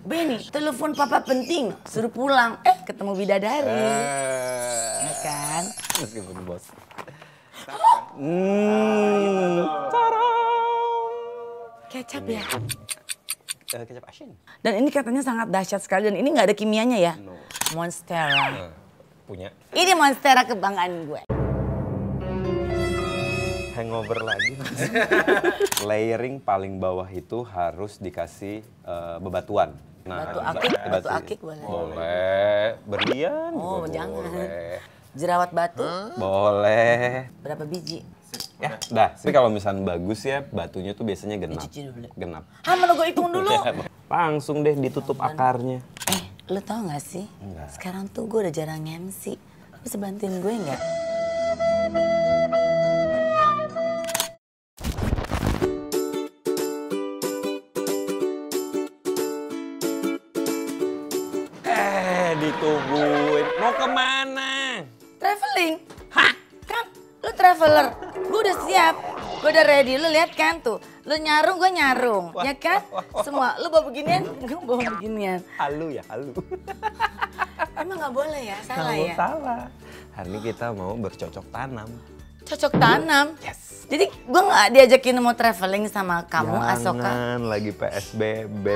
Benny, telepon papa penting, suruh pulang. Eh, ketemu bidadari. Eh. Ya kan? Meskipun bos. Hmm. Kecap ya? Uh, kecap asin. Dan ini katanya sangat dahsyat sekali dan ini nggak ada kimianya ya? No. Monstera. Uh, punya. Ini Monstera kebanggaan gue. Hangover lagi. Layering paling bawah itu harus dikasih uh, bebatuan Nah, batu akik, batu, batu akik boleh. Boleh. Berlian oh, juga jangan. boleh. Jerawat batu? Hmm? Boleh. Berapa biji? Ya, dah. Tapi kalau misalnya bagus ya, batunya tuh biasanya genap. Dicuci dulu. Genap. Ah, mana gue hitung dulu. Ya, Langsung deh ditutup Laman. akarnya. Eh, lo tau gak sih? Enggak. Sekarang tuh gue udah jarang MC. bisa sebantuin gue nggak? Gue udah ready, lu lihat kan tuh. Lu nyarung, gue nyarung. Wah, ya kan? Wah, wah, Semua. Lu bawa beginian, gue bawa beginian. Halu ya, halu. Emang nggak boleh ya? Salah Kalau ya? salah. Hari ini kita mau bercocok tanam. Cocok tanam? Yes. Jadi gue nggak diajakin mau traveling sama kamu, Jangan, Asoka? Jangan, lagi PSBB.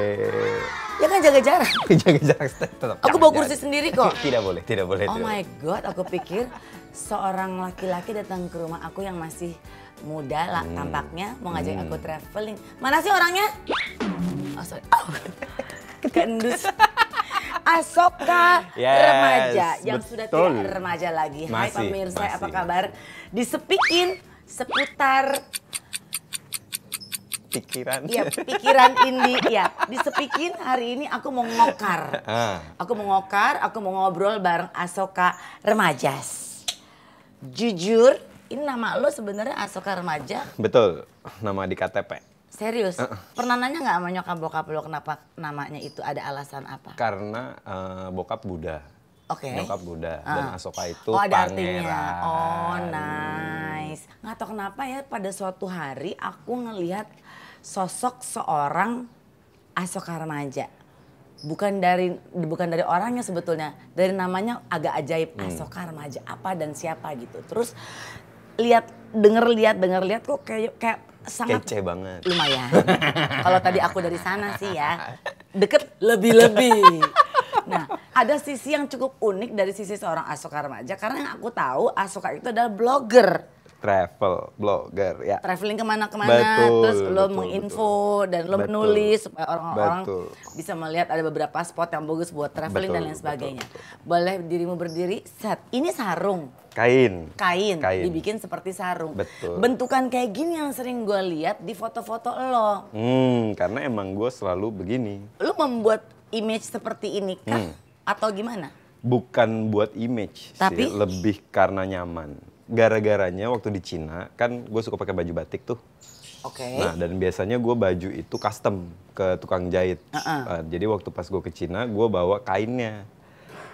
Ya kan jaga jarak. jaga jarak tetap. Aku bawa kursi sendiri kok. tidak boleh, tidak boleh. Oh tidak my boleh. God, aku pikir seorang laki-laki datang ke rumah aku yang masih muda lah hmm. tampaknya mau ngajak hmm. aku traveling. Mana sih orangnya? Oh sorry. Oh. Gendus. Asoka yes, remaja yang betul. sudah tidak remaja lagi. Masih, Hai pemirsa, masih. apa kabar? Disepikin seputar pikiran. Iya, pikiran ini ya. Disepikin hari ini aku mau ngokar. Ah. Aku mau ngokar, aku mau ngobrol bareng Asoka Remajas. Jujur, ini nama lo sebenarnya Asoka Remaja. Betul, nama di KTP. Serius? Uh -uh. Pernah nanya nggak sama nyokap bokap lo kenapa namanya itu ada alasan apa? Karena uh, bokap Buddha. Oke. Okay. Nyokap Buddha uh. dan Asoka itu oh, ada pangeran. Artinya. Oh, nice. Nggak tahu kenapa ya pada suatu hari aku ngelihat sosok seorang Asoka remaja. Bukan dari bukan dari orangnya sebetulnya, dari namanya agak ajaib hmm. Asoka remaja apa dan siapa gitu. Terus lihat denger lihat denger lihat kok kayak kayak sangat kece banget. Lumayan. Kalau tadi aku dari sana sih ya. Deket lebih-lebih. Nah, ada sisi yang cukup unik dari sisi seorang Asoka remaja karena yang aku tahu Asoka itu adalah blogger. Travel, blogger ya. Traveling kemana-kemana, terus lo menginfo dan lo menulis supaya orang-orang bisa melihat ada beberapa spot yang bagus buat traveling betul, dan lain sebagainya. Betul, betul. Boleh dirimu berdiri, set. Ini sarung Kain. Kain. Kain. Dibikin seperti sarung. Betul. Bentukan kayak gini yang sering gue lihat di foto-foto lo. Hmm, karena emang gue selalu begini. Lo membuat image seperti ini kah? Hmm. Atau gimana? Bukan buat image Tapi? sih, lebih karena nyaman. Gara-garanya waktu di Cina, kan gue suka pakai baju batik tuh. Oke. Okay. Nah, dan biasanya gue baju itu custom ke tukang jahit. Uh -uh. Uh, jadi waktu pas gue ke Cina, gue bawa kainnya.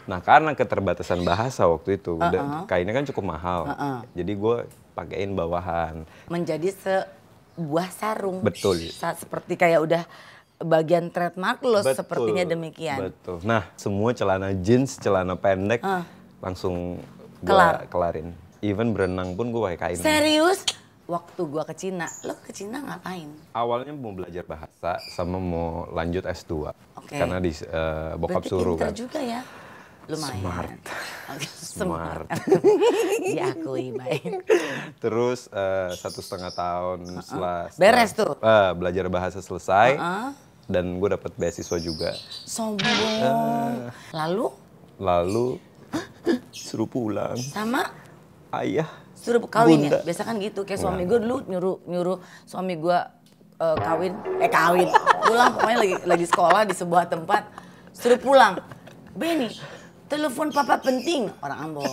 Nah karena keterbatasan bahasa waktu itu, uh -uh. kainnya kan cukup mahal, uh -uh. jadi gue pakein bawahan. Menjadi sebuah sarung. Betul. seperti kayak udah bagian trademark lo sepertinya demikian. Betul. Nah semua celana jeans, celana pendek uh. langsung gue Kelar. kelarin. Even berenang pun gue pakai kain. Serius? waktu gue ke Cina, lo ke Cina ngapain? Awalnya mau belajar bahasa sama mau lanjut S2. Okay. Karena di uh, bokap Berarti suruh kan. juga ya? lumayan smart smart, diakui baik terus uh, satu setengah tahun uh -uh. setelah beres tuh uh, belajar bahasa selesai uh -uh. dan gue dapet beasiswa juga sombong uh, lalu lalu suruh pulang sama ayah suruh kawin ya? Bunda. ya biasa kan gitu kayak suami gue dulu nyuruh nyuruh suami gue uh, kawin eh kawin pulang pokoknya lagi lagi sekolah di sebuah tempat suruh pulang Benny telepon papa penting orang Ambon.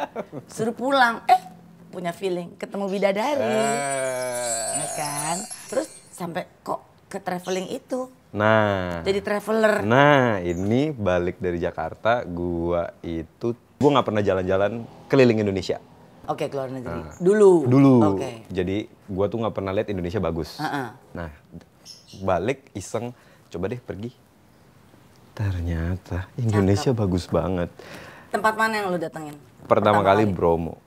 Suruh pulang, eh punya feeling ketemu bidadari. Uh. Ya kan? Terus sampai kok ke traveling itu. Nah. Jadi traveler. Nah, ini balik dari Jakarta, gua itu gua nggak pernah jalan-jalan keliling Indonesia. Oke, okay, keluar negeri. Nah. Dulu. Dulu. Oke. Okay. Jadi gua tuh nggak pernah lihat Indonesia bagus. Uh -uh. Nah, balik iseng coba deh pergi Ternyata Indonesia Cakep. bagus banget. Tempat mana yang lo datengin? Pertama, Pertama kali, kali Bromo.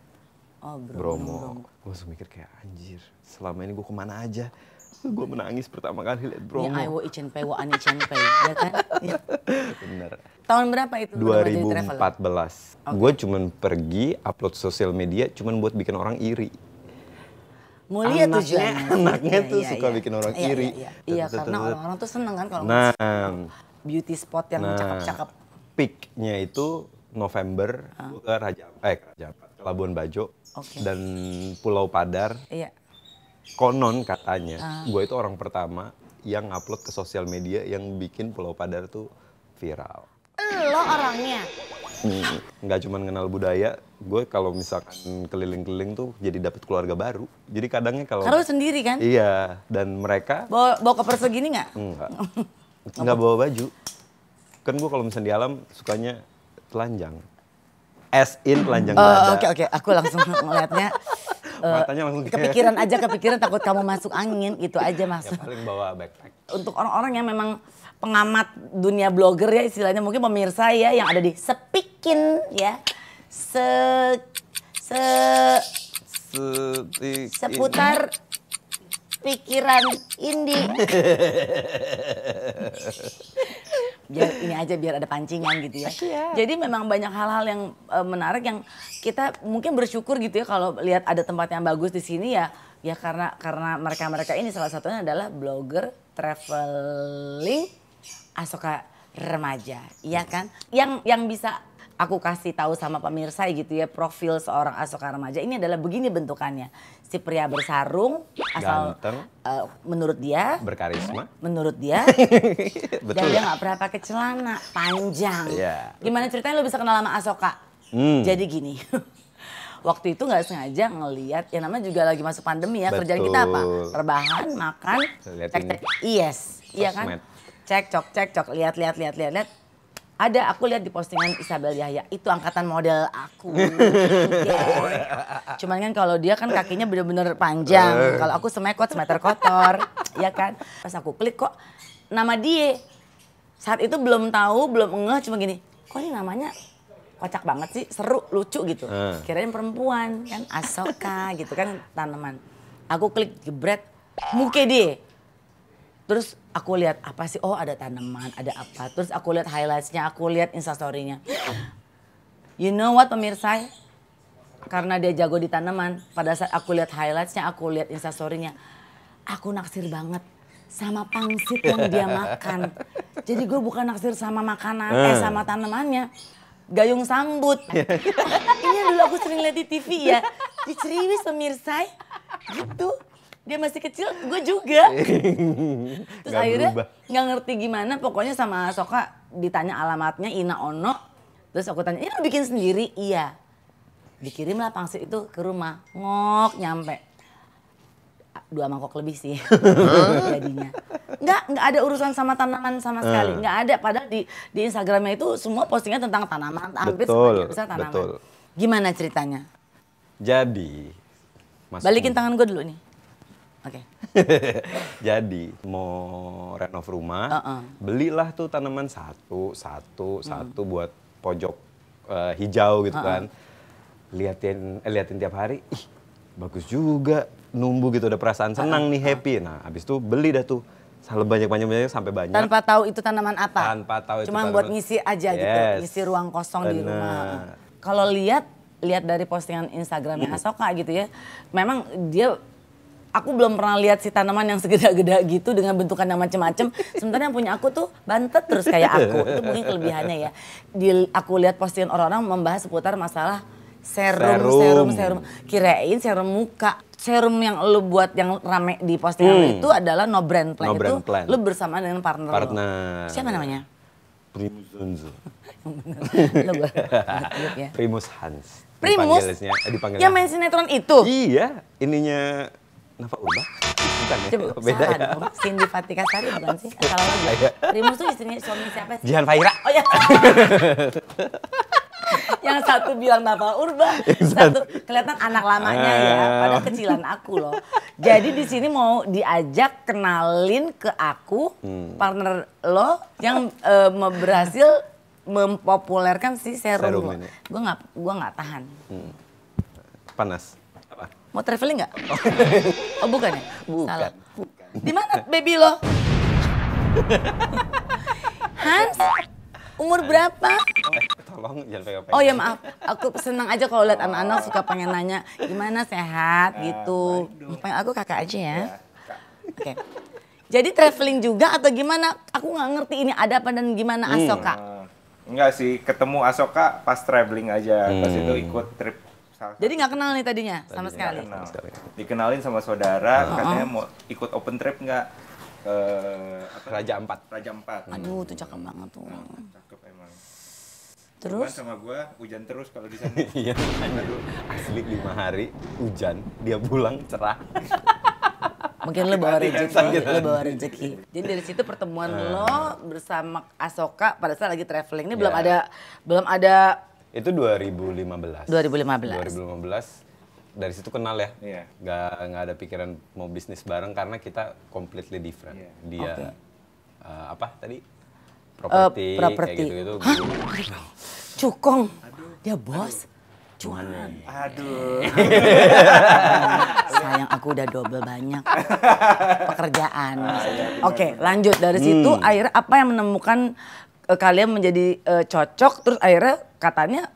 Oh, Bromo. Bromo. Bromo. Gue mikir kayak anjir, selama ini gue kemana aja gue menangis pertama kali liat Bromo. Ya, Aiwo Ichen Pei, Ani Ichen Pei, ya kan? Ya. Bener. Tahun berapa itu? 2014. Okay. Gue cuman pergi upload sosial media cuman buat bikin orang iri. Mulia anaknya, tujuannya. Anaknya iya, tuh ya, suka ya. bikin orang ya, iri. Iya, ya. ya, karena orang-orang tuh seneng kan kalau Nah, beauty spot yang cakep nah, cakep-cakep? Peaknya itu November huh? ke Raja eh Raja Labuan Bajo okay. dan Pulau Padar. Iya. Konon katanya, uh. Ah. gue itu orang pertama yang upload ke sosial media yang bikin Pulau Padar tuh viral. Lo orangnya? Hmm, nggak cuma kenal budaya, gue kalau misalkan keliling-keliling tuh jadi dapet keluarga baru. Jadi kadangnya kalau... Karena sendiri kan? Iya, dan mereka... Bawa, bawa koper segini nggak? Enggak. nggak bawa baju kan gue kalau misalnya di alam sukanya telanjang as in telanjang uh, Oke okay, oke, okay. aku langsung melihatnya. Uh, eh, Matanya langsung kayak... kepikiran aja kepikiran takut kamu masuk angin itu aja masuk Ya, paling bawa backpack. Untuk orang-orang yang memang pengamat dunia blogger ya istilahnya mungkin pemirsa ya yang ada di sepikin ya se se, se seputar pikiran Indi. biar ini aja biar ada pancingan gitu ya. Yeah. Jadi memang banyak hal-hal yang uh, menarik yang kita mungkin bersyukur gitu ya kalau lihat ada tempat yang bagus di sini ya ya karena karena mereka-mereka ini salah satunya adalah blogger traveling Asoka remaja, iya kan? Yang yang bisa aku kasih tahu sama pemirsa gitu ya profil seorang Asoka remaja ini adalah begini bentukannya. Si pria bersarung asal Ganteng. Uh, menurut dia berkarisma. Menurut dia Betul. Dan dia nggak pernah pakai celana panjang. Yeah. Iya, Gimana ceritanya lo bisa kenal sama Asoka? Hmm. Jadi gini. waktu itu nggak sengaja ngelihat ya namanya juga lagi masuk pandemi ya Betul. kerjaan kita apa rebahan makan cek cek yes iya kan cek cok cek cok lihat lihat lihat lihat lihat ada, aku lihat di postingan Isabel Yahya, itu angkatan model aku. yeah. Cuman kan kalau dia kan kakinya bener-bener panjang. Eh. Kalau aku semekot, semeter kotor. ya kan? Pas aku klik kok nama dia. Saat itu belum tahu, belum ngeh, cuma gini. Kok ini namanya kocak banget sih, seru, lucu gitu. Uh. Kirain perempuan, kan Asoka gitu kan tanaman. Aku klik jebret, muke dia Terus aku lihat apa sih? Oh ada tanaman, ada apa? Terus aku lihat highlightsnya, aku lihat instastorynya. You know what pemirsa? Karena dia jago di tanaman, pada saat aku lihat highlightsnya, aku lihat instastorynya, aku naksir banget sama pangsit yang dia makan. Jadi gue bukan naksir sama makanan, eh hmm. sama tanamannya. Gayung sambut. Ini iya, dulu aku sering lihat di TV ya. di Ciriwis pemirsa. Gitu dia masih kecil, gue juga. Terus gak akhirnya nggak ngerti gimana, pokoknya sama Soka ditanya alamatnya Ina Ono. Terus aku tanya, ini bikin sendiri? Iya. Dikirimlah pangsit itu ke rumah, ngok nyampe. Dua mangkok lebih sih jadinya. Nggak, nggak ada urusan sama tanaman sama sekali. Eh. Nggak ada, padahal di, di Instagramnya itu semua postingnya tentang tanaman. Hampir betul, besar tanaman. Betul. Gimana ceritanya? Jadi, Mas Balikin tangan gue dulu nih. Jadi mau renov rumah, uh -uh. belilah tuh tanaman satu, satu, hmm. satu buat pojok uh, hijau gitu uh -uh. kan. Liatin eh, liatin tiap hari, ih bagus juga, numbu gitu ada perasaan senang uh -uh. nih happy. Nah, abis itu beli dah tuh Salah banyak banyak banyak sampai banyak. Tanpa tahu itu tanaman apa. Tanpa tahu. Cuma buat ngisi aja gitu, yes. gitu, ngisi ruang kosong Bener. di rumah. Kalau lihat lihat dari postingan Instagramnya Asoka gitu ya, memang dia aku belum pernah lihat si tanaman yang segeda-geda gitu dengan bentukan yang macem-macem. Sementara yang punya aku tuh bantet terus kayak aku. Itu mungkin kelebihannya ya. Di, aku lihat postingan orang-orang membahas seputar masalah serum, serum, serum, serum. Kirain serum muka. Serum yang lo buat yang rame di postingan hmm. itu adalah no brand plan. No itu brand plan. lu bersama dengan partner, partner. Lu. Siapa namanya? Primus Hans. Ya. Primus Hans. Primus? Dipanggilnya, eh, dipanggilnya. Yang main sinetron itu? Iya, ininya Nafa Ubah? Bukan ya? Coba, Beda ya? dong. Cindy Fatika Sari bukan sih? Salah lagi. Primus ya. tuh istrinya suami siapa sih? Jihan Fahira. Oh ya. yang satu bilang Nafa Urba, satu kelihatan anak lamanya ya, ah. pada kecilan aku loh. Jadi di sini mau diajak kenalin ke aku hmm. partner lo yang uh, e, berhasil mempopulerkan si serum, serum lo. Gue nggak, gue nggak tahan. Hmm. Panas. Mau traveling nggak? Oh. oh bukan ya? Bukan. Salah. bukan. Di baby lo? Hans, umur berapa? Eh, tolong jangan pegang-pegang. Oh ya maaf, aku senang aja kalau lihat anak-anak suka pengen nanya gimana sehat ah, gitu. Pengen aku kakak aja ya. Iya, Oke. Jadi traveling juga atau gimana? Aku nggak ngerti ini ada apa dan gimana hmm. Asoka. Hmm. Enggak sih, ketemu Asoka pas traveling aja. Pas itu hmm. ikut trip salah Jadi nggak kenal nih tadinya sama sekali. Kenal. Dikenalin sama saudara, oh. katanya mau ikut open trip nggak? Uh, Raja Empat. Raja Empat. Aduh, tuh cakep banget tuh. Nah, cakep emang. Terus? Cuman sama gue hujan terus kalau di sana. iya. Asli lima hari hujan, dia pulang cerah. Mungkin lo bawa rezeki, lo bawa rezeki. Jadi dari situ pertemuan ah. lo bersama Asoka pada saat lagi traveling ini belum iya. ada belum ada itu 2015. 2015. 2015. Dari situ kenal ya. Yeah. Gak, gak ada pikiran mau bisnis bareng karena kita completely different. Yeah. Dia okay. uh, eh, apa tadi? Eh, properti, uh, property. gitu-gitu. Cukong. Aduh. Dia bos. Aduh cuan. Aduh. Sayang aku udah double banyak pekerjaan. Ah, iya, Oke, okay, lanjut dari situ hmm. akhirnya apa yang menemukan uh, kalian menjadi uh, cocok terus akhirnya katanya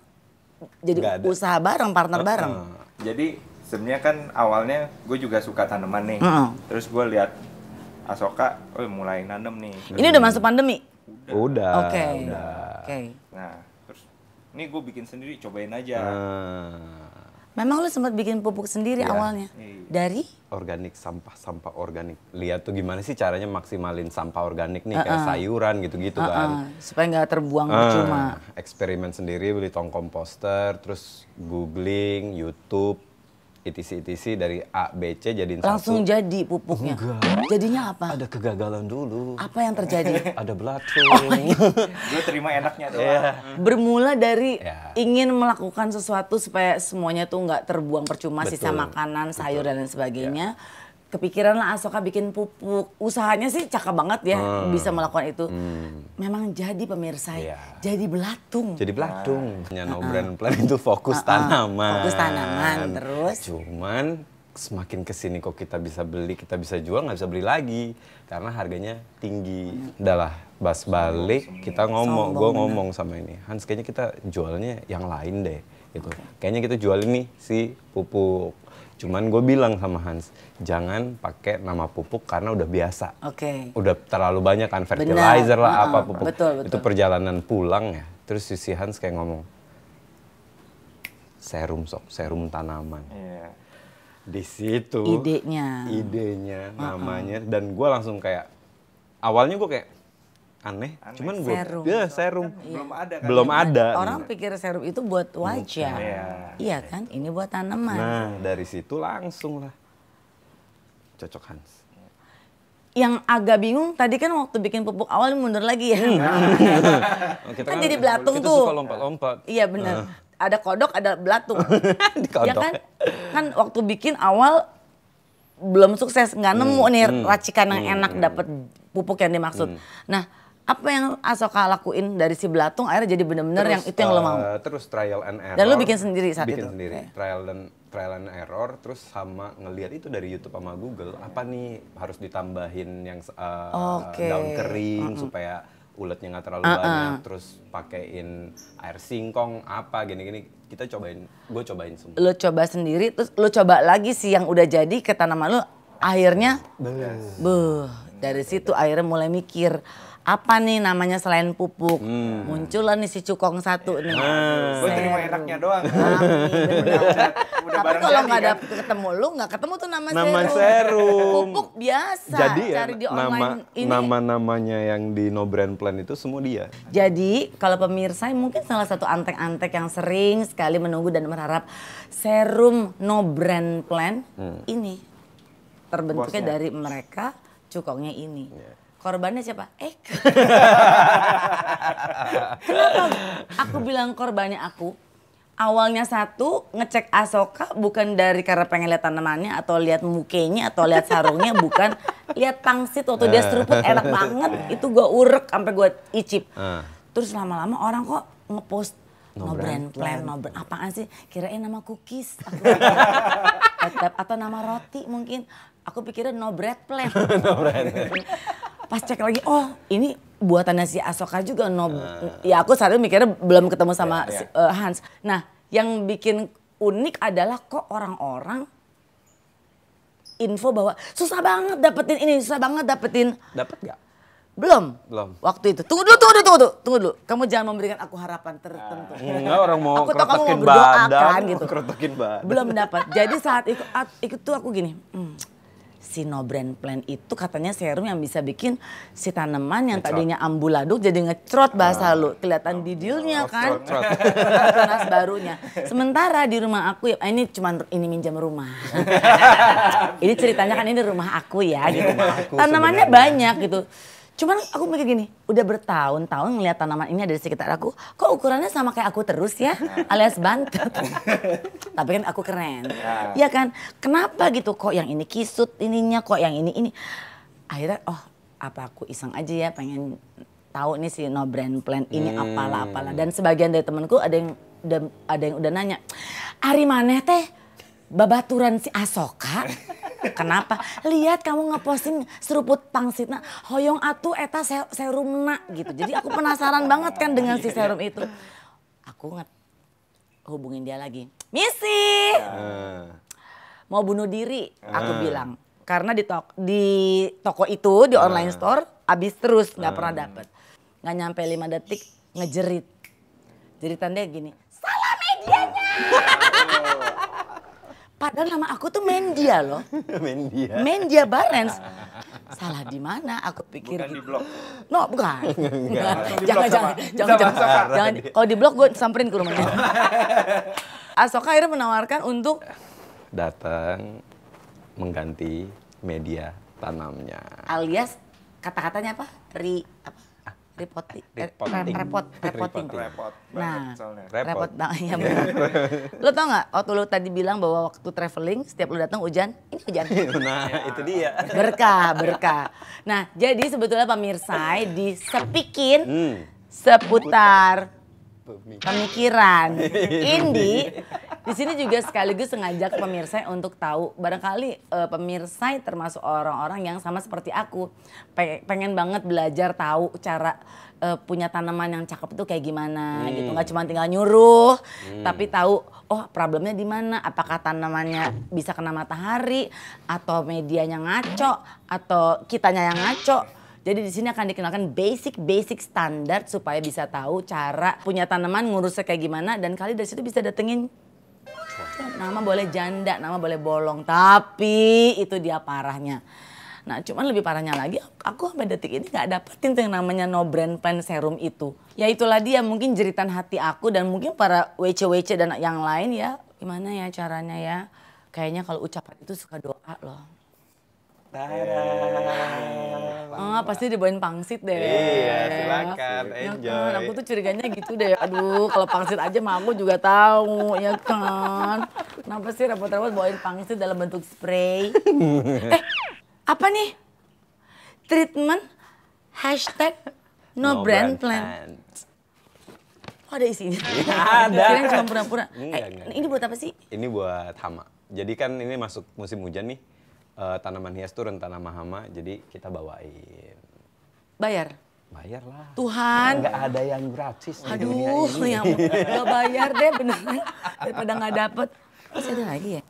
jadi usaha bareng, partner uh, bareng. jadi sebenarnya kan awalnya gue juga suka tanaman nih. Uh -uh. Terus gue lihat Asoka, oh mulai nanem nih. Terus ini udah masuk pandemi? Udah. Oke. Okay. Oke. Okay. Nah, terus ini gue bikin sendiri, cobain aja. Uh. Memang lu sempat bikin pupuk sendiri ya, awalnya? Iya. Dari? Organik, sampah-sampah organik. Lihat tuh gimana sih caranya maksimalin sampah organik nih, uh -uh. kayak sayuran gitu-gitu uh -uh. kan. Supaya nggak terbuang uh, percuma. Eksperimen sendiri, beli tong komposter, terus googling, Youtube, ITC ITC dari A B C jadi langsung satu. jadi pupuknya Enggak. jadinya apa ada kegagalan dulu apa yang terjadi ada belatung oh iya. gue terima enaknya tuh. yeah. bermula dari yeah. ingin melakukan sesuatu supaya semuanya tuh nggak terbuang percuma Betul. sisa makanan sayur Betul. dan lain sebagainya yeah kepikiran lah Asoka bikin pupuk. Usahanya sih cakep banget ya hmm. bisa melakukan itu. Hmm. Memang jadi pemirsa, yeah. jadi belatung. Jadi belatung. Ah. Hanya no ah, ah. brand plan itu fokus uh tanaman. Fokus tanaman terus. Cuman semakin kesini kok kita bisa beli, kita bisa jual, nggak bisa beli lagi karena harganya tinggi. Udah lah, bas balik kita ngomong, gue ngomong sama ini Hans kayaknya kita jualnya yang lain deh gitu. Kayaknya kita jual ini si pupuk Cuman gue bilang sama Hans, jangan pakai nama pupuk karena udah biasa. Oke. Okay. Udah terlalu banyak kan fertilizer Benar. lah uh -uh. apa pupuk. Betul, betul. Itu perjalanan pulang ya. Terus si Hans kayak ngomong, serum sok serum tanaman. Yeah. Di situ. Idenya. Idenya, namanya. Uh namanya Dan gue langsung kayak, awalnya gue kayak aneh. aneh. Cuman gue serum. Ya, serum. Kan, Belum ada kan. Belum ada. Iya. Orang nih. pikir serum itu buat iya. wajah. Iya. iya kan? Ini buat tanaman. Nah, dari situ langsung lah. Cocok Hans. Yang agak bingung tadi kan waktu bikin pupuk awal mundur lagi ya. Hmm. kita kan, kan, jadi belatung kita tuh. lompat-lompat. Iya benar. Nah. Ada kodok, ada belatung. kodok. Ya kan? Kan waktu bikin awal belum sukses, nggak hmm. nemu nih hmm. racikan yang hmm. enak hmm. dapat pupuk yang dimaksud. Hmm. Nah, apa yang Asoka lakuin dari si Belatung akhirnya jadi bener-bener yang itu yang lo mau? Eh, terus trial and error. Dan lo bikin sendiri saat bikin itu? Bikin sendiri, okay. trial dan trial and error, terus sama ngelihat itu dari YouTube sama Google, apa nih harus ditambahin yang uh, eh, okay. daun kering mm -hmm. supaya uletnya nggak terlalu uh -uh. banyak, terus pakein air singkong apa gini-gini, kita cobain, gue cobain semua. Lo coba sendiri, terus lo coba lagi sih yang udah jadi ke tanaman lo, akhirnya, yes. beuh, dari situ akhirnya mulai mikir apa nih namanya selain pupuk hmm. muncullah nih si cukong satu nih hmm. Ah. gue terima enaknya doang Amin, udah, udah, udah tapi kalau nggak ada kan? ketemu lu nggak ketemu tuh nama, nama serum. pupuk biasa jadi eh, cari di online nama, ini nama namanya yang di no brand plan itu semua dia jadi kalau pemirsa mungkin salah satu antek-antek yang sering sekali menunggu dan berharap serum no brand plan hmm. ini terbentuknya Bosnya. dari mereka cukongnya ini yeah korbannya siapa? Eh, Kenapa aku bilang korbannya aku? Awalnya satu ngecek Asoka bukan dari karena pengen lihat tanamannya atau lihat mukenya atau lihat sarungnya bukan lihat pangsit waktu dia eh. seruput enak banget itu gue urek sampai gue icip. Eh. Terus lama-lama orang kok ngepost no, no brand, plan, no brand apaan sih? Kirain nama cookies atau nama roti mungkin. Aku pikirin no bread plan. no bread pas cek lagi oh ini buatan si Asoka juga no uh. ya aku saat itu mikirnya belum ketemu sama yeah, ya. Si, uh, Hans nah yang bikin unik adalah kok orang-orang info bahwa susah banget dapetin ini susah banget dapetin dapat nggak belum. Belum. Waktu itu. Tunggu dulu, tunggu dulu, tunggu dulu. Tunggu dulu. Kamu jangan memberikan aku harapan tertentu. Ah, enggak, orang mau aku tahu kamu mau berdoa kan gitu. Belum dapat. Jadi saat itu, itu aku gini. Hmm, si no brand plan itu katanya serum yang bisa bikin si tanaman yang tadinya ambuladuk jadi ngecrot bahasa uh, lu. Kelihatan uh, didilnya uh, kan. Tunas barunya. Sementara di rumah aku ya ini cuma ini minjam rumah. ini ceritanya kan ini rumah aku ya gitu. aku Tanamannya sebenarnya. banyak gitu. Cuman aku mikir gini, udah bertahun-tahun ngeliat tanaman ini ada di sekitar aku, kok ukurannya sama kayak aku terus ya, alias bantet. Tapi kan aku keren, ya. Iya kan? Kenapa gitu? Kok yang ini kisut ininya, kok yang ini ini? Akhirnya, oh apa aku iseng aja ya, pengen tahu nih si no brand plan ini hmm. apalah apalah. Dan sebagian dari temenku ada yang ada yang udah nanya, Ari maneh teh babaturan si Asoka? Kenapa? Lihat kamu ngeposting seruput pangsitna hoyong atu eta serumna gitu. Jadi aku penasaran banget kan dengan si iya, iya. serum itu. Aku nget hubungin dia lagi. Misi. Uh. Ah. Mau bunuh diri, aku uh. bilang. Karena di, toko, di toko itu, di uh. online store, habis terus nggak uh. pernah dapet. Nggak nyampe lima detik, ngejerit. Jeritan dia gini, salah medianya! Padahal nama aku tuh Mendia loh. Mendia. Mendia Barnes. Salah di mana? Aku pikir. Bukan di gitu. blok. No, bukan. Enggak. Jangan, jangan, jangan, jangan, jangan. Kalau di blok gue samperin ke rumahnya. Asoka akhirnya menawarkan untuk datang mengganti media tanamnya. Alias kata-katanya apa? Ri apa? Eh, repot, repot, Repot, nah, repot, Repot nah, repot. repot repot, Ya, lo tau gak, waktu lo tadi bilang bahwa waktu traveling, setiap lo datang hujan, ini hujan. nah, itu dia. Berkah, berkah. Nah, jadi sebetulnya pemirsa di Sepikin hmm. seputar pemikiran. Indi di sini juga sekaligus mengajak pemirsa untuk tahu barangkali uh, pemirsa termasuk orang-orang yang sama seperti aku pengen banget belajar tahu cara uh, punya tanaman yang cakep itu kayak gimana gitu. hmm. gitu. Nggak cuma tinggal nyuruh, hmm. tapi tahu oh problemnya di mana? Apakah tanamannya bisa kena matahari atau medianya ngaco atau kitanya yang ngaco? Jadi di sini akan dikenalkan basic-basic standar supaya bisa tahu cara punya tanaman ngurusnya kayak gimana dan kali dari situ bisa datengin Nama boleh janda, nama boleh bolong, tapi itu dia parahnya. Nah cuman lebih parahnya lagi, aku sampai detik ini gak dapetin tuh yang namanya no brand pen serum itu. Ya itulah dia mungkin jeritan hati aku dan mungkin para wece-wece dan yang lain ya. Gimana ya caranya ya, kayaknya kalau ucapan itu suka doa loh. Tara. Ah, pasti dibawain pangsit deh. Iya, silakan. Nah, kan, enjoy. Ya kan? Aku tuh curiganya gitu deh. Aduh, kalau pangsit aja mah aku juga tahu, ya kan. Kenapa sih repot-repot bawain pangsit dalam bentuk spray? eh, apa nih? Treatment hashtag no, no brand, brand plan. Oh, ada isinya? Iya, ada. ada. kira cuma pura-pura. Eh, ini buat apa sih? Ini buat hama. Jadi kan ini masuk musim hujan nih uh, tanaman hias tuh rentan mahama, jadi kita bawain. Bayar? Bayar lah. Tuhan. Nggak ada yang gratis Aduh, di dunia ini. Ya, gak bayar deh beneran. Daripada nggak dapet. masih ada lagi ya?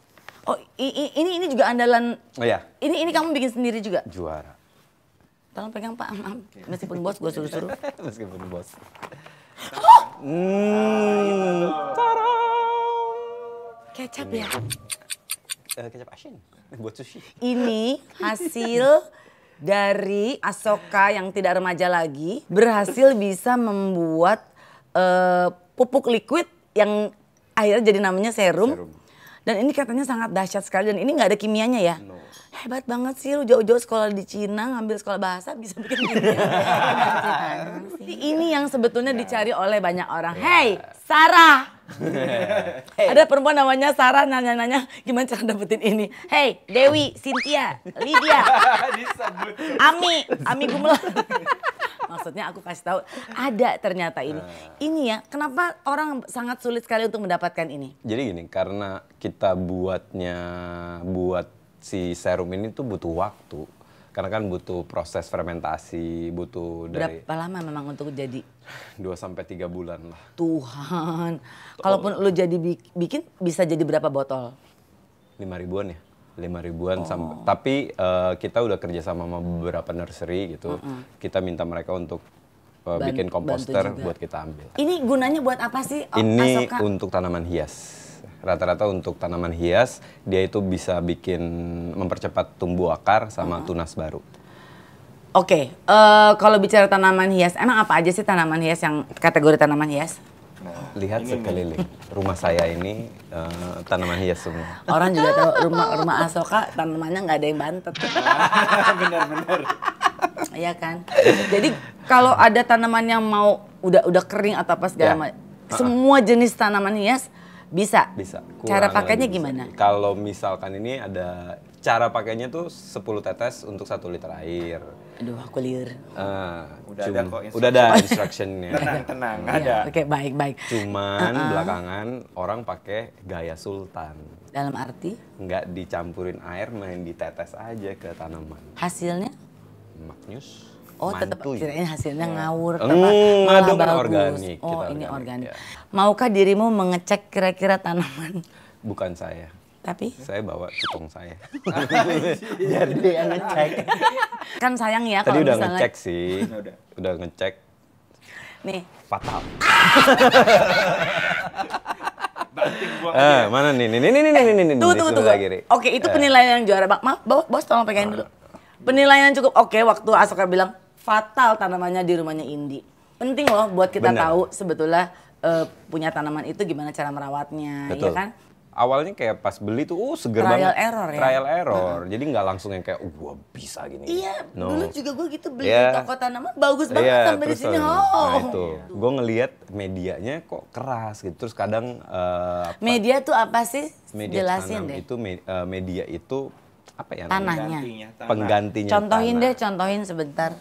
Oh ini ini juga andalan. Oh ya. Ini ini kamu bikin sendiri juga? Juara. Tolong pegang Pak, maaf. Meskipun bos gue suruh-suruh. Meskipun bos. Oh! Hmm. Kecap ya? Eh, kecap asin. buat sushi. Ini hasil dari Asoka yang tidak remaja lagi berhasil bisa membuat uh, pupuk liquid yang akhirnya jadi namanya serum. serum. Dan ini katanya sangat dahsyat sekali dan ini nggak ada kimianya ya. No. Hebat banget sih lu jauh-jauh sekolah di Cina ngambil sekolah bahasa bisa bikin gini. ini yang sebetulnya dicari oleh banyak orang. Iya. Hey, Sarah, hey. Ada perempuan namanya Sarah nanya-nanya gimana cara dapetin ini. Hey, Dewi, Cynthia, Lydia, Ami, Ami Gumelar. Maksudnya aku kasih tahu ada ternyata ini. Ah. Ini ya, kenapa orang sangat sulit sekali untuk mendapatkan ini? Jadi gini, karena kita buatnya buat si serum ini tuh butuh waktu karena kan butuh proses fermentasi, butuh dari Berapa lama memang untuk jadi? 2 sampai tiga bulan lah. Tuhan. Kalaupun lu jadi bikin bisa jadi berapa botol? Lima ribuan ya. lima ribuan oh. sampai tapi uh, kita udah kerja sama sama beberapa nursery gitu. Uh -uh. Kita minta mereka untuk uh, bikin komposter buat kita ambil. Ini gunanya buat apa sih? Oh, Ini Asoka? untuk tanaman hias rata-rata untuk tanaman hias dia itu bisa bikin mempercepat tumbuh akar sama uh tunas baru. Oke, okay, uh, eh, kalau bicara tanaman hias, emang apa aja sih tanaman hias yang kategori tanaman hias? Nah, lihat sekeliling rumah saya ini uh, tanaman hias semua. Orang juga tahu rumah rumah Asoka tanamannya nggak ada yang bantet. Benar-benar. Ah, iya kan. Jadi kalau ada tanaman yang mau udah udah kering atau apa segala ya. macam, ah, ah. semua jenis tanaman hias bisa. Bisa. Kurang cara pakainya gimana? Kalau misalkan ini ada cara pakainya tuh 10 tetes untuk satu liter air. Aduh, aku liur. Uh, udah cuman, ada kok Udah ada instructionnya. tenang, tenang, ya, ada. Oke, okay, baik, baik. Cuman uh -uh. belakangan orang pakai gaya sultan. Dalam arti? Nggak dicampurin air, main ditetes aja ke tanaman. Hasilnya? Maknyus. Oh, tetap ya? kirain hasilnya iya. ngawur, hmm, tetap malah bagus. Organik, oh, kita ini organik. Ya. Maukah dirimu mengecek kira-kira tanaman? Bukan saya. Tapi? Saya bawa tutung saya. Jadi dia ngecek. Kan sayang ya kalau Tadi udah ngecek sih. udah. udah ngecek. Nih. Fatal. Eh, mana nih? Nih, nih, nih, nih, nih, nih. Tunggu tunggu tunggu. Oke, itu eh. penilaian yang juara. Maaf, bos, tolong pegangin dulu. Ah. Penilaian cukup oke waktu Asoka bilang, fatal tanamannya di rumahnya Indi. Penting loh buat kita Bener. tahu sebetulnya uh, punya tanaman itu gimana cara merawatnya, iya Betul. ya kan? awalnya kayak pas beli tuh, oh seger trial banget. Error, ya? Trial error, uh jadi nggak langsung yang kayak, oh uh, gue bisa gini. Iya, no. dulu juga gue gitu beli yeah. di toko tanaman, bagus banget yeah, sampai di sini. Oh. Nah itu, gue ngeliat medianya kok keras gitu. Terus kadang uh, apa? media tuh apa sih? Media Jelasin tanam deh. itu me- uh, media itu apa ya? Tanahnya. Penggantinya. Penggantinya. Contohin tanah. deh, contohin sebentar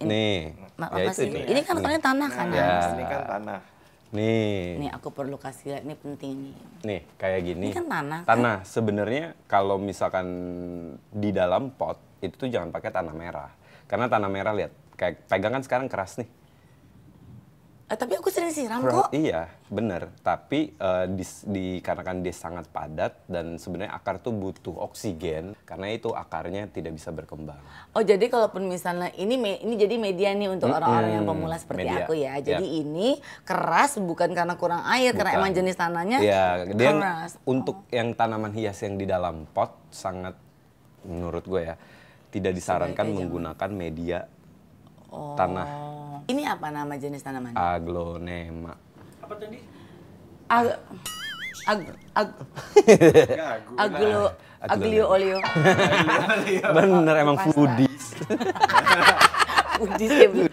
ini. Nih. Ma nah, ya apa sih? Ini, ini kan soalnya tanah kan. ya. Ini kan tanah. Nih. Nih aku perlu kasih lihat ini penting nih. Nih, kayak gini. Ini kan tanah. Kan? Tanah kan? sebenarnya kalau misalkan di dalam pot itu tuh jangan pakai tanah merah. Karena tanah merah lihat kayak pegangan sekarang keras nih Uh, tapi aku sering siram Pro, kok. Iya, bener. Tapi uh, eh, di, dikarenakan dia sangat padat dan sebenarnya akar tuh butuh oksigen karena itu akarnya tidak bisa berkembang. Oh, jadi kalaupun misalnya ini me, ini jadi media nih untuk orang-orang mm -hmm. yang pemula seperti media. aku ya. Iya. Jadi yeah. ini keras bukan karena kurang air, bukan. karena emang jenis tanahnya yeah, keras. Untuk oh. yang tanaman hias yang di dalam pot sangat menurut gue ya tidak disarankan menggunakan media oh. tanah ini apa nama jenis tanaman? Aglonema. Apa tadi? Ag ag ag aglo aglio olio. Bener emang foodies. foodies ya bu.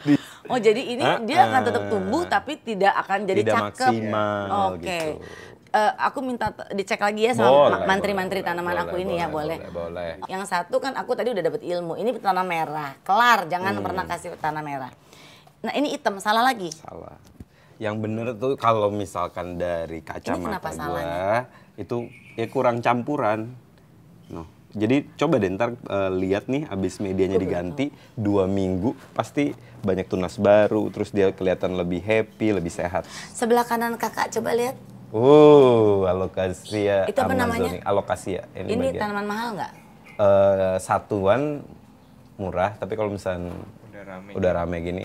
Oh jadi ini uh, dia akan tetap ah. tumbuh tapi tidak akan jadi tidak cakep. maksimal. Oke. Okay. Gitu. Uh, aku minta dicek lagi ya sama mantri-mantri tanaman boleh, aku ini boleh, ya boleh. boleh. Boleh. Yang satu kan aku tadi udah dapat ilmu. Ini tanah merah. Kelar, jangan hmm. pernah kasih tanah merah. Nah ini hitam, salah lagi. Salah. Yang bener tuh kalau misalkan dari kacamata gua itu ya kurang campuran. Jadi coba deh ntar uh, lihat nih abis medianya diganti dua minggu pasti banyak tunas baru terus dia kelihatan lebih happy lebih sehat. Sebelah kanan kakak coba lihat. Oh, uh, alokasia Itu apa namanya? namanya? Alokasia. Ini, ini tanaman mahal nggak? Uh, satuan murah, tapi kalau misalnya udah rame, udah rame gini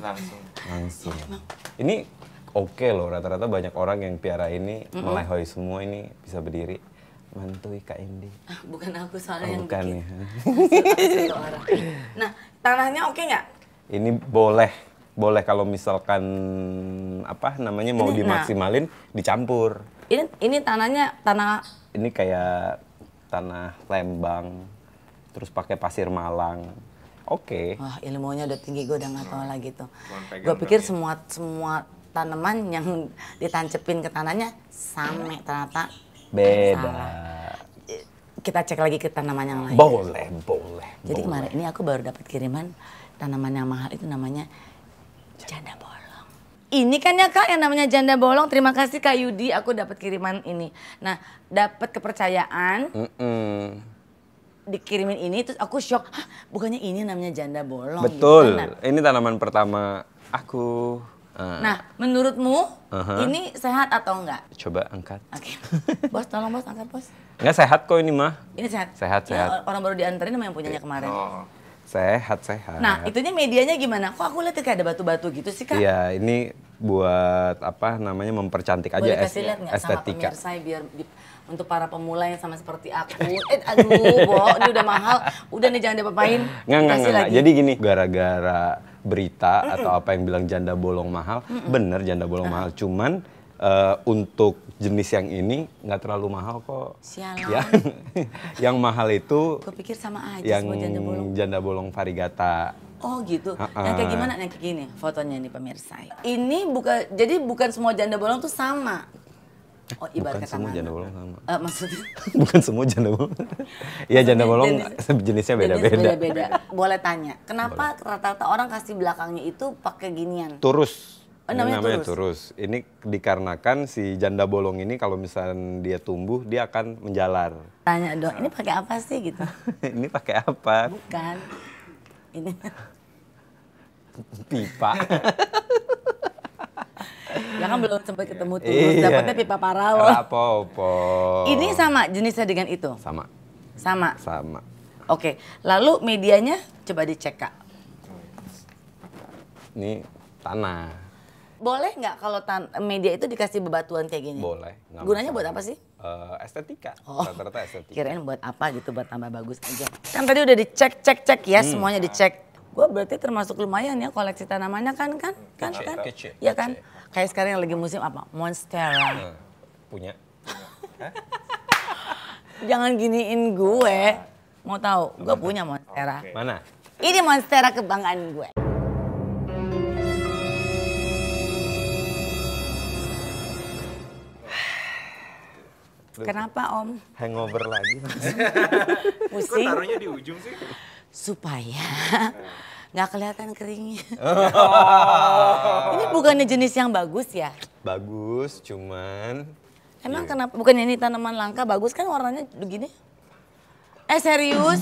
langsung langsung iya, ini oke okay loh rata-rata banyak orang yang piara ini mm -hmm. melehoi semua ini bisa berdiri mantui kak Indi ah, bukan aku soalnya oh, yang bukan ya nah tanahnya oke okay nggak ini boleh boleh kalau misalkan apa namanya mau ini, nah. dimaksimalin nah, dicampur ini ini tanahnya tanah ini kayak tanah Lembang terus pakai pasir Malang Oke. Okay. Wah ilmunya udah tinggi, gue udah nggak tahu lagi tuh. Gue pikir ya. semua semua tanaman yang ditancepin ke tanahnya sama ternyata beda. Salah. Kita cek lagi ke tanaman yang lain. Boleh, boleh. Jadi boleh. kemarin ini aku baru dapat kiriman tanaman yang mahal itu namanya janda bolong. Ini kan ya kak yang namanya janda bolong. Terima kasih kak Yudi, aku dapat kiriman ini. Nah, dapat kepercayaan. Mm -mm dikirimin ini terus aku shock bukannya ini namanya janda bolong gitu betul gitu, kan? ini tanaman pertama aku uh. nah menurutmu uh -huh. ini sehat atau enggak coba angkat oke okay. bos tolong bos angkat bos enggak sehat kok ini mah ini sehat sehat sehat ya, orang baru diantarin sama yang punyanya kemarin oh. Sehat, sehat. Nah, itunya medianya gimana? Kok aku lihat kayak ada batu-batu gitu sih, Kak? Iya, ini buat apa namanya mempercantik Boleh aja kasih lihat estetika. Sama pemirsa biar untuk para pemula yang sama seperti aku. Eh, aduh, Bo, ini udah mahal. Udah nih jangan dipapain. Nggak, nggak, nggak. Jadi gini, gara-gara berita mm -mm. atau apa yang bilang janda bolong mahal, mm -mm. bener janda bolong mahal. Cuman uh, untuk jenis yang ini nggak terlalu mahal kok. Sialan. Ya, yang mahal itu. Gue pikir sama aja yang semua janda bolong. Janda bolong varigata. Oh gitu. Yang nah, kayak gimana? Yang nah, kayak gini fotonya nih pemirsa. Ini bukan jadi bukan semua janda bolong tuh sama. Eh, oh, ibarat eh, bukan semua janda bolong sama. Uh, maksudnya? bukan semua janda bolong. Iya janda bolong jenis, jenisnya beda-beda. Boleh tanya, kenapa rata-rata orang kasih belakangnya itu pakai ginian? Turus. Oh, namanya, namanya turus. turus. Ini dikarenakan si janda bolong ini kalau misalnya dia tumbuh dia akan menjalar. Tanya dong, ini pakai apa sih gitu? ini pakai apa? Bukan. Ini pipa. ya kan belum sempat ketemu tuh iya. dapatnya pipa paralo apa-apa ini sama jenisnya dengan itu sama sama sama oke lalu medianya coba dicek kak ini tanah boleh nggak kalau tan media itu dikasih bebatuan kayak gini boleh gunanya masalah. buat apa sih uh, estetika oh, rata estetika kirain buat apa gitu buat tambah bagus aja kan tadi udah dicek cek cek ya hmm. semuanya dicek gue berarti termasuk lumayan ya koleksi tanamannya kan kan kan kecil, kan ya kecil. kan Kayak sekarang yang lagi musim apa? Monstera. Uh, punya. Jangan giniin gue. Mau tahu? Gue punya Monstera. Okay. Mana? Ini Monstera kebanggaan gue. Kenapa Om? Hangover lagi. Pusing. Kok taruhnya di ujung sih? Supaya eh nggak kelihatan keringnya. ini bukannya jenis yang bagus ya? Bagus, cuman... Emang yeah. kenapa? Bukannya ini tanaman langka bagus kan warnanya begini? Eh serius?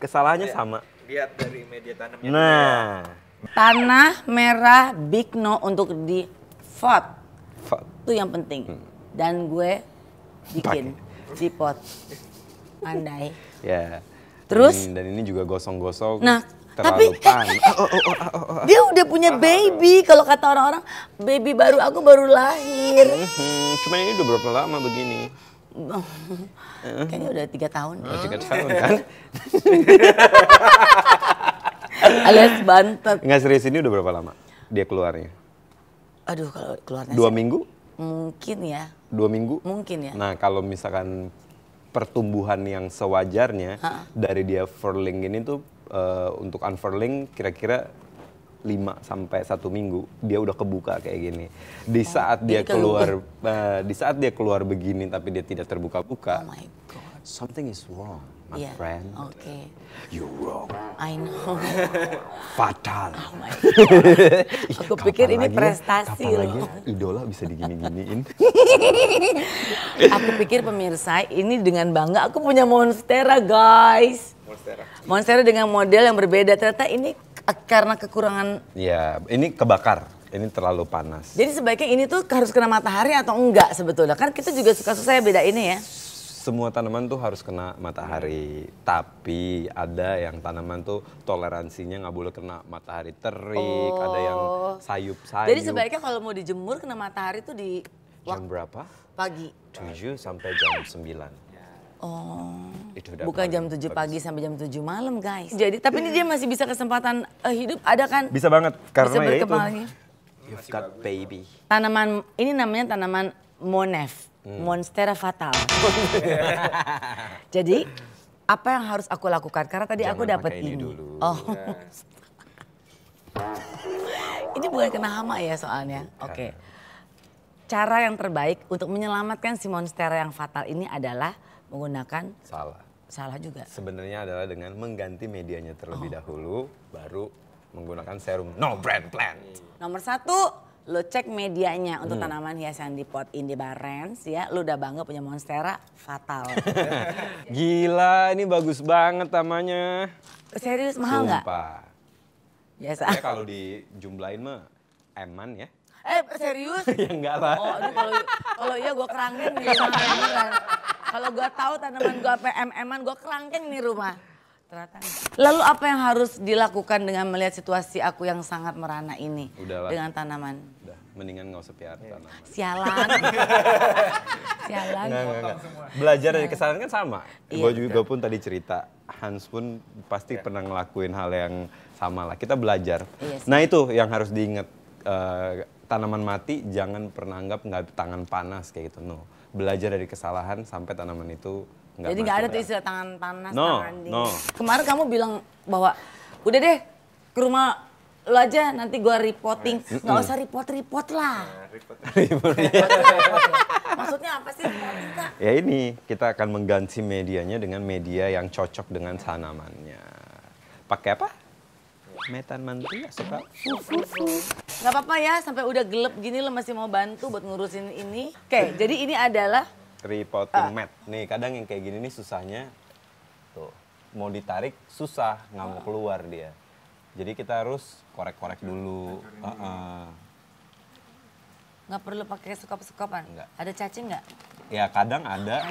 Kesalahannya lihat, sama. Lihat dari media tanamnya. Nah. Juga. Tanah merah Big No untuk di pot Itu yang penting. Hmm. Dan gue bikin Pake. di pot. Andai. Ya. Yeah. Terus? Dan, dan ini juga gosong-gosong. Nah, terlalu tapi pan. Eh, eh, eh, dia udah punya baby kalau kata orang-orang baby baru aku baru lahir hmm, cuman ini udah berapa lama begini kayaknya udah tiga tahun tiga tahun kan alias bantet nggak serius ini udah berapa lama dia keluarnya aduh kalau keluarnya dua minggu mungkin ya dua minggu mungkin ya nah kalau misalkan pertumbuhan yang sewajarnya ha. dari dia furling ini tuh uh, untuk unfurling kira-kira 5 sampai satu minggu dia udah kebuka kayak gini. Di oh, saat dia keluar uh, di saat dia keluar begini tapi dia tidak terbuka-buka. Oh Something is wrong my yeah. friend. Okay. You wrong. I know. Fatal. Oh my God. Aku pikir ini ya? prestasi loh. Lagi ya? idola bisa digini-giniin. aku pikir pemirsa ini dengan bangga aku punya Monstera guys. Monstera. Monstera dengan model yang berbeda. Ternyata ini karena kekurangan. Ya, ini kebakar ini terlalu panas. Jadi sebaiknya ini tuh harus kena matahari atau enggak sebetulnya? Kan kita juga suka susah ya beda ini ya semua tanaman tuh harus kena matahari. Tapi ada yang tanaman tuh toleransinya nggak boleh kena matahari terik, oh. ada yang oh. sayup-sayup. Jadi sebaiknya kalau mau dijemur kena matahari tuh di jam berapa? Pagi. Tujuh sampai jam sembilan. Oh. Itu udah Bukan jam 7 pagi sampai jam 7 malam, guys. Jadi tapi ini dia masih bisa kesempatan uh, hidup ada kan? Bisa banget karena bisa ya itu. You've got baby. Tanaman ini namanya tanaman monef hmm. monstera fatal. Jadi apa yang harus aku lakukan? Karena tadi Jangan aku dapat ini. ini. Dulu. Oh. Ya. ini bukan kena hama ya soalnya. Oke. Okay. Cara yang terbaik untuk menyelamatkan si monstera yang fatal ini adalah menggunakan salah. Salah juga. Sebenarnya adalah dengan mengganti medianya terlebih oh. dahulu, baru menggunakan serum no brand plant. Nomor satu, lo cek medianya untuk hmm. tanaman hiasan di pot Barrens ya, lu udah bangga punya monstera fatal. Gila, ini bagus banget tamanya. Serius mahal nggak? Biasa. Ya ah. kalau dijumlahin mah eman ya. Eh serius? ya enggak lah. Oh, kalau iya gue kerangkeng di Kalau gue tahu tanaman gue pm eman, gue kerangkeng nih rumah. Lalu apa yang harus dilakukan dengan melihat situasi aku yang sangat merana ini Udahlah. dengan tanaman? Udah, mendingan nggak usah piara iya. tanaman. Sialan. Sialan. Nggak, nggak, nggak. Belajar dari iya. kesalahan kan sama. Iya, Gue juga pun tadi cerita, Hans pun pasti iya. pernah ngelakuin hal yang sama lah. Kita belajar. Iya nah itu yang harus diingat. Uh, tanaman mati jangan pernah anggap nggak tangan panas kayak gitu. No. Belajar dari kesalahan sampai tanaman itu jadi nggak ada tuh ya. istilah tangan panas, no, tangan dingin. No. Kemarin kamu bilang bahwa udah deh ke rumah lo aja nanti gua reporting. Nggak mm -mm. usah report-report lah. Nah, report. report, Maksudnya apa sih Kita? Ya ini, kita akan mengganti medianya dengan media yang cocok dengan tanamannya. Pakai apa? Metan mantu ya suka. Gak apa-apa ya, sampai udah gelap gini lo masih mau bantu buat ngurusin ini. Oke, jadi ini adalah reporting ah. mat. Nih kadang yang kayak gini nih susahnya tuh mau ditarik susah nggak mau ah. keluar dia. Jadi kita harus korek-korek dulu. Uh Nggak perlu pakai sekop-sekopan? Nggak. Ada cacing nggak? Ya kadang ada.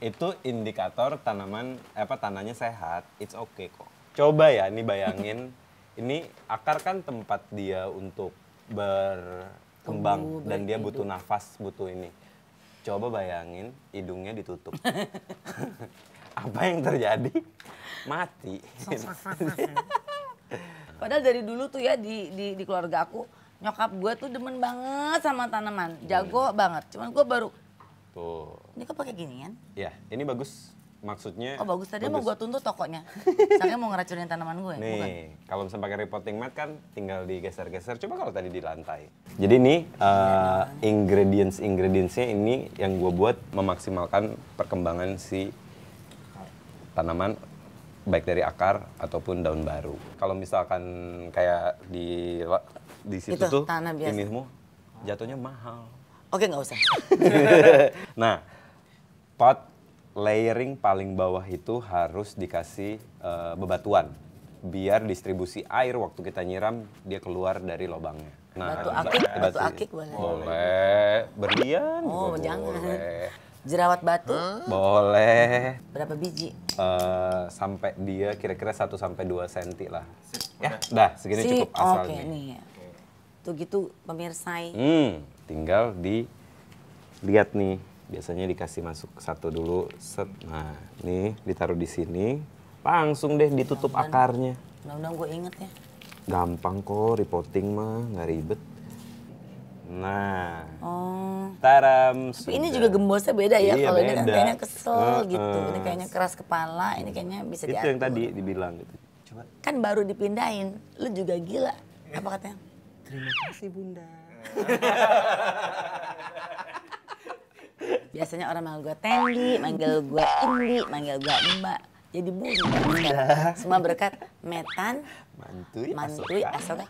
Itu indikator tanaman apa tanahnya sehat. It's okay kok. Coba ya ini bayangin. ini akar kan tempat dia untuk berkembang Tumbuh, dan dia butuh nafas, butuh ini. Coba bayangin hidungnya ditutup. Apa yang terjadi? Mati. Padahal dari dulu tuh ya di, di, di keluarga aku, nyokap gue tuh demen banget sama tanaman. Jago hmm. banget. Cuman gue baru... Tuh. Ini kok pakai ginian? Ya, ini bagus maksudnya oh bagus tadi bagus. mau gue tuntut tokonya saya mau ngeracunin tanaman gue nih kalau misalnya pakai repotting mat kan tinggal digeser-geser coba kalau tadi di lantai jadi ini uh, eh, ingredients ingredientsnya ini yang gue buat memaksimalkan perkembangan si tanaman baik dari akar ataupun daun baru kalau misalkan kayak di di situ Itu, tuh ini semua jatuhnya mahal oke nggak usah nah pot layering paling bawah itu harus dikasih uh, bebatuan biar distribusi air waktu kita nyiram dia keluar dari lubangnya. Nah, batu akik, batu, batu akik boleh. Boleh. Berlian oh, juga jangan. boleh. Jerawat batu? Hmm? Boleh. Berapa biji? Uh, sampai dia kira-kira 1 sampai 2 cm lah. Ya, dah segini si, cukup asal okay, nih. nih. Ya. Tuh gitu pemirsa. Hmm, tinggal di lihat nih biasanya dikasih masuk satu dulu set nah ini ditaruh di sini langsung deh ditutup akarnya mudah-mudahan gue inget ya gampang kok reporting mah nggak ribet nah oh. taram tapi sudah. ini juga gembosnya beda ya iya, kalau ini kan kayaknya kesel uh, gitu ini kayaknya keras kepala ini kayaknya bisa itu diatur. yang tadi dibilang gitu Coba. kan baru dipindahin lu juga gila apa katanya terima kasih bunda Biasanya orang manggil gue Tendi, manggil gue Indi, manggil gue Mbak. Jadi bu, gitu. iya. Semua berkat metan, mantui, mantui, asoka,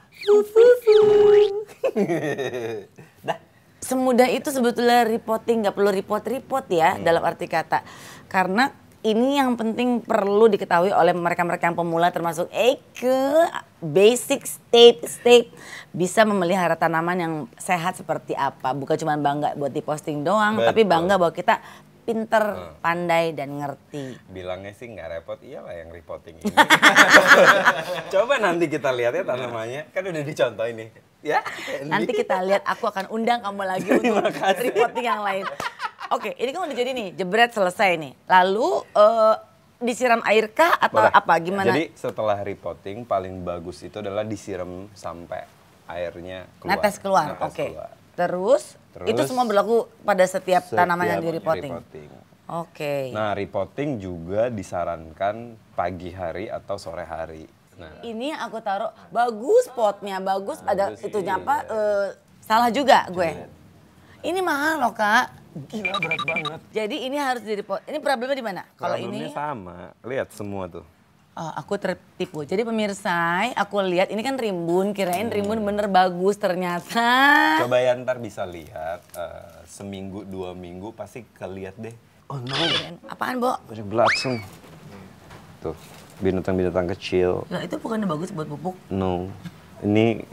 Dah. Semudah itu sebetulnya reporting, nggak perlu report-report ya hmm. dalam arti kata. Karena ini yang penting perlu diketahui oleh mereka-mereka yang pemula termasuk Eke, basic step-step bisa memelihara tanaman yang sehat seperti apa. Bukan cuma bangga buat diposting doang, Betul. tapi bangga bahwa kita pinter, hmm. pandai dan ngerti. Bilangnya sih nggak repot, iyalah yang reporting ini. Coba nanti kita lihat ya tanamannya, kan udah dicontoh ya, ini Ya. Nanti kita lihat, aku akan undang kamu lagi untuk reporting yang lain. Oke, ini kan udah jadi nih, jebret selesai nih. Lalu uh, disiram air kah atau Boleh. apa gimana? Jadi setelah repotting paling bagus itu adalah disiram sampai airnya keluar. Netes keluar. Oke. Okay. Terus, Terus itu semua berlaku pada setiap, setiap tanaman yang di repotting. Oke. Okay. Nah, repotting juga disarankan pagi hari atau sore hari. Nah, ini aku taruh bagus potnya, bagus, bagus ada itu apa iya. salah juga gue. Ini mahal loh, Kak. Gila berat banget. Jadi ini harus di repot. Ini problemnya di mana? Kalau ini sama. Lihat semua tuh. Oh, aku tertipu. Jadi pemirsa, aku lihat ini kan rimbun, kirain hmm. rimbun bener bagus ternyata. Coba ya ntar bisa lihat uh, seminggu dua minggu pasti keliat deh. Oh no. Apaan, Bo? Banyak belakang. Tuh, binatang-binatang kecil. Nah, itu bukannya bagus buat pupuk? No. Ini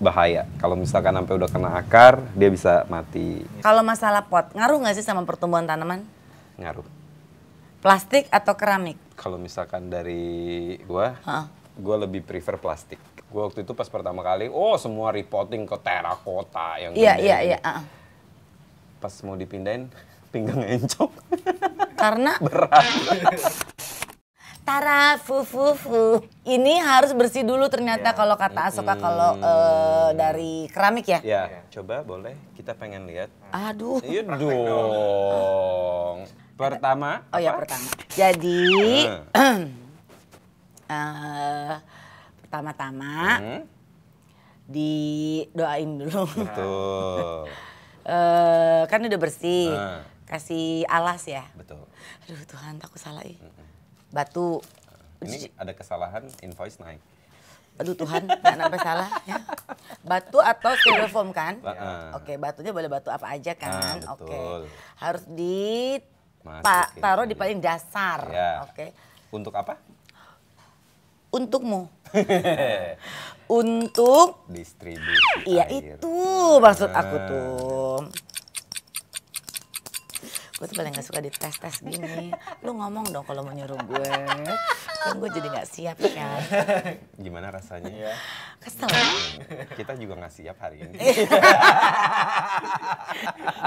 bahaya. Kalau misalkan sampai udah kena akar, dia bisa mati. Kalau masalah pot, ngaruh nggak sih sama pertumbuhan tanaman? Ngaruh. Plastik atau keramik? kalau misalkan dari gua, huh? gua lebih prefer plastik. Gua waktu itu pas pertama kali, oh semua reporting ke terakota yang Iya, iya, iya. Pas mau dipindahin, pinggang encok. Karena berat. Tara fu fu fu. Ini harus bersih dulu ternyata yeah. kalau kata Asoka mm. kalau uh, dari keramik ya. Ya, coba boleh kita pengen lihat. Aduh. Iya dong. Pertama. Oh ya, apa? ya pertama. Jadi uh. uh, pertama-tama hmm? didoain dulu. Betul. uh, kan udah bersih. Uh. Kasih alas ya. Betul. Aduh Tuhan takut salah ih. Ya. Batu. Ini ada kesalahan invoice naik. Aduh Tuhan, jangan sampai salah ya. Batu atau styrofoam kan? Oke, batunya boleh batu apa aja kan? uh, Oke. Harus di pak taruh di paling dasar. Ya. Oke. Okay. Untuk apa? Untukmu. Untuk distribusi. Iya itu maksud aku tuh gue tuh paling gak suka dites-tes gini. Lu ngomong dong kalau mau nyuruh gue. Kan gue jadi gak siap ya Gimana rasanya? Ya. Kesel. Kita juga gak siap hari ini. Iya.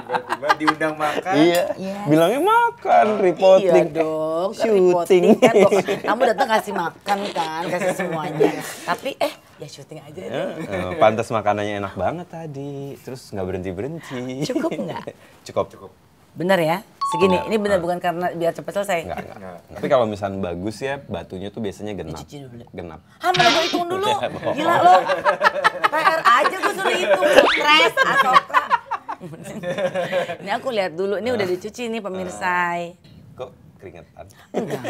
Tiba-tiba diundang makan. Iya. Yes. Iya. Bilangnya makan, iya reporting. Iya dong. Shooting. Kan, kamu datang kasih makan kan, kasih semuanya. Tapi eh ya syuting aja deh. Uh, pantas makanannya enak banget tadi. Terus nggak berhenti-berhenti. Cukup nggak? cukup. Cukup. Bener ya? Segini. Bener. Ini bener nah. bukan karena biar cepat selesai. Enggak, enggak. enggak. Tapi kalau misalnya bagus ya batunya tuh biasanya genap. Cici dulu. Genap. Hah, mana gue hitung dulu. Iya, Gila lo. PR aja gue suruh hitung. Stres atau ah, Ini aku lihat dulu. Ini udah dicuci nih pemirsa. Ah. Kok keringetan. Enggak.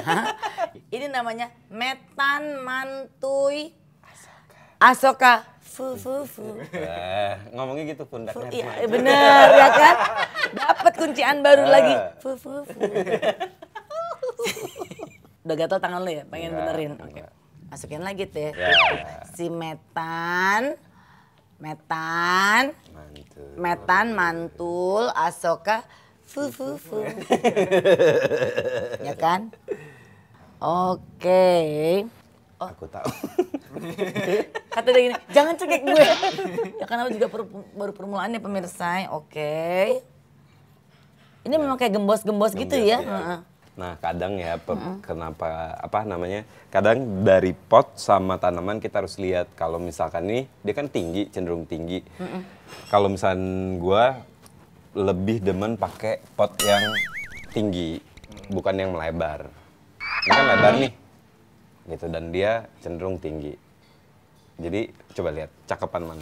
Ini namanya metan mantui asoka. asoka Fu fu fu. Eh, ngomongnya gitu pundaknya. Iya, bener ya kan? Dapat kuncian baru eh. lagi. Fu fu fu. Udah gatal tangan lo ya, pengen enggak, iya, benerin. Iya. Oke. Okay. Masukin lagi teh. Yeah. Iya. Si metan metan mantul. metan mantul asoka fu fu fu. ya kan? Oke. Okay. Oh. Aku tahu. Kata dia gini, jangan cekik gue. ya karena juga per, baru permulaannya pemirsa, ya. oke. Okay. Ini ya. memang kayak gembos-gembos gitu ya. ya. Nah kadang ya pe hmm. kenapa apa namanya kadang dari pot sama tanaman kita harus lihat kalau misalkan nih dia kan tinggi cenderung tinggi. Hmm. Kalau misalkan gue lebih demen pakai pot yang tinggi bukan yang melebar. Ini kan lebar nih gitu dan dia cenderung tinggi. Jadi coba lihat cakepan mana.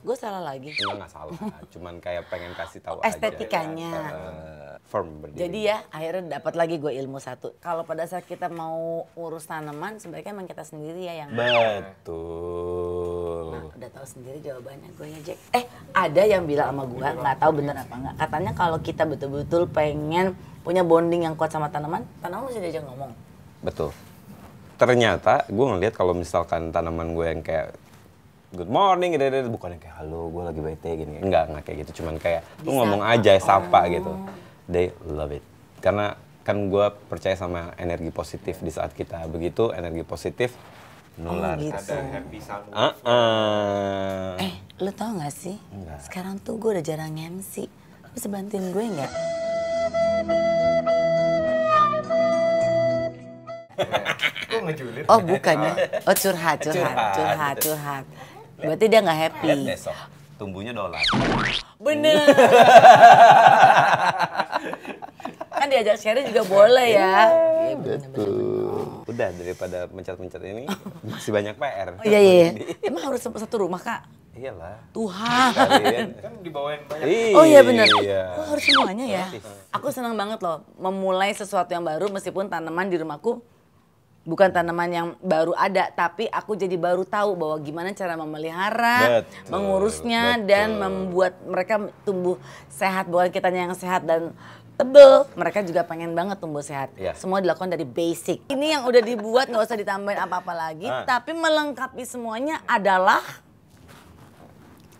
Gue salah lagi. Enggak nggak salah, cuman kayak pengen kasih tahu estetikanya. Oh, aja, ya, uh, firm berdiri. Jadi ya akhirnya dapat lagi gue ilmu satu. Kalau pada saat kita mau urus tanaman sebaiknya emang kita sendiri ya yang betul. Nah, udah tahu sendiri jawabannya gue ya Jack. Eh ada yang bilang sama gue nggak tahu bener apa nggak. Katanya kalau kita betul-betul pengen punya bonding yang kuat sama tanaman, tanaman mesti diajak ngomong. Betul ternyata gue ngeliat kalau misalkan tanaman gue yang kayak good morning gitu, gitu bukan yang kayak halo gue lagi bete gini enggak enggak kayak gitu cuman kayak lu ngomong aja oh. sapa oh. gitu they love it karena kan gue percaya sama energi positif di saat kita begitu energi positif nular oh, gitu. ada happy sound uh -uh. eh lu tau gak sih enggak. sekarang tuh gue udah jarang MC lu bisa bantuin gue nggak ngejulit? Oh bukannya? Oh, oh curhat, curhat, curhat, curhat. Berarti dia nggak happy. Lihat besok, tumbuhnya dolar. Bener. kan diajak sharing juga boleh ya. Iya, iya udah daripada mencet-mencet ini masih banyak PR. Oh, iya iya. iya. Emang harus satu rumah kak? Iyalah. Tuhan. kan dibawain banyak. Iya. oh iya benar. Iya. Oh, harus semuanya ya. Aku senang banget loh memulai sesuatu yang baru meskipun tanaman di rumahku bukan tanaman yang baru ada tapi aku jadi baru tahu bahwa gimana cara memelihara, betul, mengurusnya betul. dan membuat mereka tumbuh sehat bukan kita yang sehat dan tebel. Mereka juga pengen banget tumbuh sehat. Yeah. Semua dilakukan dari basic. Ini yang udah dibuat nggak usah ditambahin apa-apa lagi ah. tapi melengkapi semuanya adalah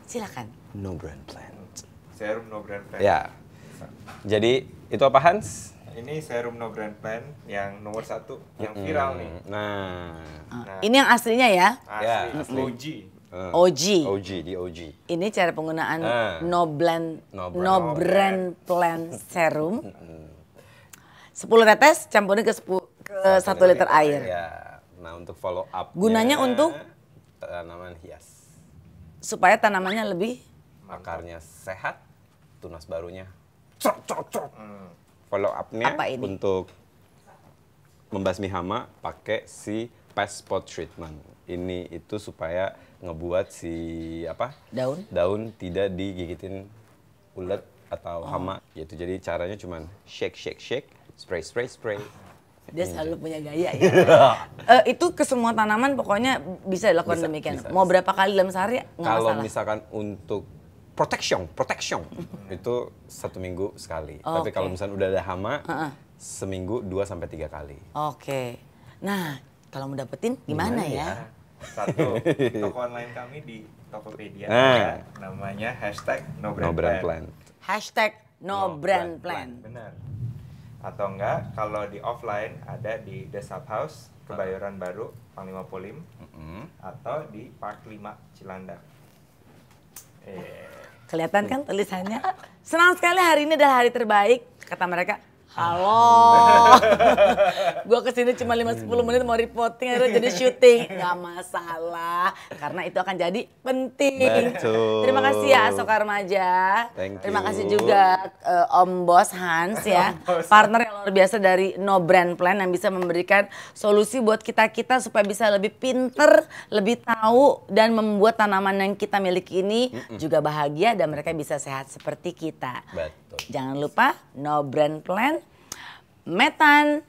silakan. No brand plant. Serum no brand plant. Ya. Jadi itu apa Hans? ini serum no brand plan yang nomor satu yang viral nih. Nah, oh, nah. ini yang aslinya ya? Asli, yeah. asli. OG. Uh, eh, OG. OG di OG. Ini cara penggunaan uh. no blend no brand, no brand plan serum. Sepuluh tetes campurin ke, satu ke satu liter, liter air. Ya. Nah, untuk follow up. Gunanya untuk tanaman hias. Supaya tanamannya lebih akarnya sehat, tunas barunya. Cok cok cok. Hmm follow up-nya untuk membasmi hama pakai si passport treatment. Ini itu supaya ngebuat si apa? Daun. Daun tidak digigitin ulat atau oh. hama. Yaitu jadi caranya cuman shake shake shake, spray spray spray. Dia gitu. selalu punya gaya ya. uh, itu ke semua tanaman pokoknya bisa dilakukan bisa, demikian. Bisa, Mau berapa kali dalam sehari Kalau misalkan untuk protection, protection itu satu minggu sekali. Oh, Tapi kalau misalnya udah ada hama, uh -uh. seminggu dua sampai tiga kali. Oke. Okay. Nah, kalau mau dapetin gimana, gimana ya? ya? Satu, toko online kami di Tokopedia nah. ya, namanya hashtag no brand, no brand plan. plan. Hashtag no, no brand, plan. plan. Benar. Atau enggak, kalau di offline ada di The Sub House, Kebayoran Baru, Panglima Polim, mm -hmm. atau di Park 5, Cilandak. Eh, Kelihatan kan iya. tulisannya? Senang sekali hari ini adalah hari terbaik, kata mereka. Halo, gue kesini cuma 5 sepuluh menit mau reporting akhirnya jadi syuting. Gak masalah, karena itu akan jadi penting. Betul. Terima kasih ya Asok Armaja. Terima kasih juga uh, Om Bos Hans ya, partner yang luar biasa dari No Brand Plan yang bisa memberikan solusi buat kita-kita supaya bisa lebih pinter, lebih tahu dan membuat tanaman yang kita miliki ini mm -mm. juga bahagia dan mereka bisa sehat seperti kita. Betul. Jangan lupa no brand plan, metan,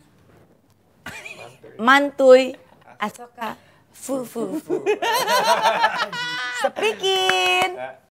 mantuy, asoka, fu fu fu. Sepikin.